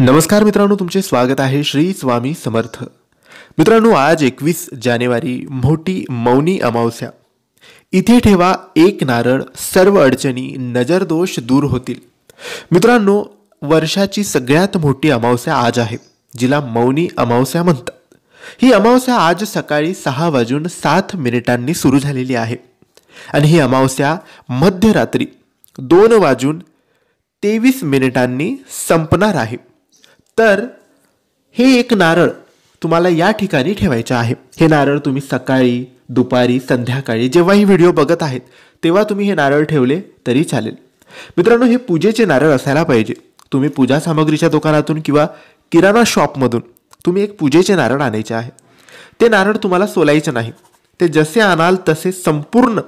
नमस्कार मित्रांनो तुमचे स्वागत आहे श्री स्वामी समर्थ मित्रांनो आज एकवीस जानेवारी मोठी मौनी अमावस्या इथे ठेवा एक नारळ सर्व अडचणी नजरदोष दूर होतील मित्रांनो वर्षाची सगळ्यात मोठी अमावस्या आज आहे जिला मौनी अमावस्या म्हणतात ही अमावस्या आज सकाळी सहा वाजून सात मिनिटांनी सुरू झालेली आहे आणि ही अमावस्या मध्यरात्री दोन वाजून तेवीस मिनिटांनी संपणार आहे तर हे एक नारळ तुम्हाला या ठिकाणी ठेवायचे आहे हे नारळ तुम्ही सकाळी दुपारी संध्याकाळी जेव्हाही व्हिडिओ बघत आहेत तेव्हा तुम्ही हे नारळ ठेवले तरी चालेल मित्रांनो हे पूजेचे नारळ असायला पाहिजे तुम्ही पूजा सामग्रीच्या दुकानातून किंवा किराणा शॉपमधून तुम्ही एक पूजेचे नारळ आणायचे आहे ते नारळ तुम्हाला सोलायचे नाही ते जसे आणाल तसे संपूर्ण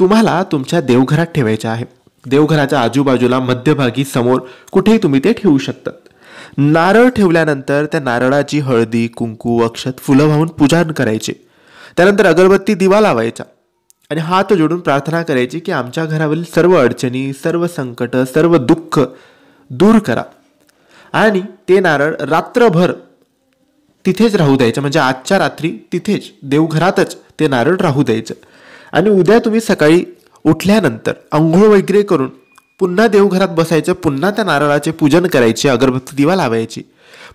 तुम्हाला तुमच्या देवघरात ठेवायचे आहे देवघराच्या आजूबाजूला मध्यभागी समोर कुठेही तुम्ही ते ठेवू शकतात नारळ ठेवल्यानंतर त्या नारळाची हळदी कुंकू अक्षत फुलं वाहून पूजन करायचे त्यानंतर अगरबत्ती दिवा लावायचा आणि हात जोडून प्रार्थना करायची की आमच्या घरावरील सर्व अडचणी सर्व संकट सर्व दुःख दूर करा आणि ते नारळ रात्रभर तिथेच राहू द्यायचं म्हणजे आजच्या रात्री तिथेच देवघरातच ते नारळ राहू द्यायचं आणि उद्या तुम्ही सकाळी उठल्यानंतर आंघोळ वगैरे करून पुन्हा देवघरात बसायचं पुन्हा त्या नारळाचे पूजन करायचे अगरबत्ती दिवा लावायची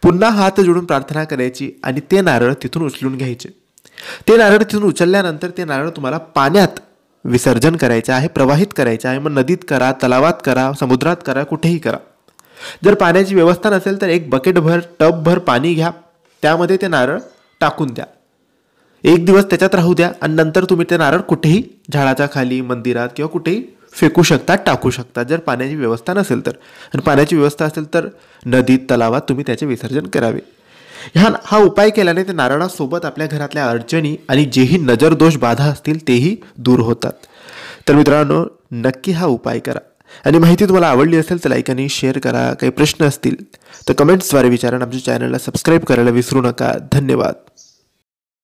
पुन्हा हात जोडून प्रार्थना करायची आणि ते नारळ तिथून उचलून घ्यायचे ते नारळ तिथून उचलल्यानंतर ते नारळ तुम्हाला पाण्यात विसर्जन करायचं आहे प्रवाहित करायचं आहे मग नदीत करा तलावात करा समुद्रात करा कुठेही करा जर पाण्याची व्यवस्था नसेल तर एक बकेटभर टबभर पाणी घ्या त्यामध्ये ते नारळ टाकून द्या एक दिवस त्याच्यात राहू द्या आणि नंतर तुम्ही ते नारळ कुठेही झाडाच्या खाली मंदिरात किंवा कुठेही फेकू शकतात टाकू शकतात जर पाण्याची व्यवस्था नसेल तर आणि पाण्याची व्यवस्था असेल तर नदीत तलावात तुम्ही त्याचे विसर्जन करावे ह्या हा उपाय केल्याने ते नारळासोबत आपल्या घरातल्या अडचणी आणि जेही नजरदोष बाधा असतील तेही दूर होतात तर मित्रांनो नक्की हा उपाय करा आणि माहिती तुम्हाला आवडली असेल तर लाईक आणि शेअर करा काही प्रश्न असतील तर कमेंट्सद्वारे विचारा आमच्या चॅनलला सबस्क्राईब करायला विसरू नका धन्यवाद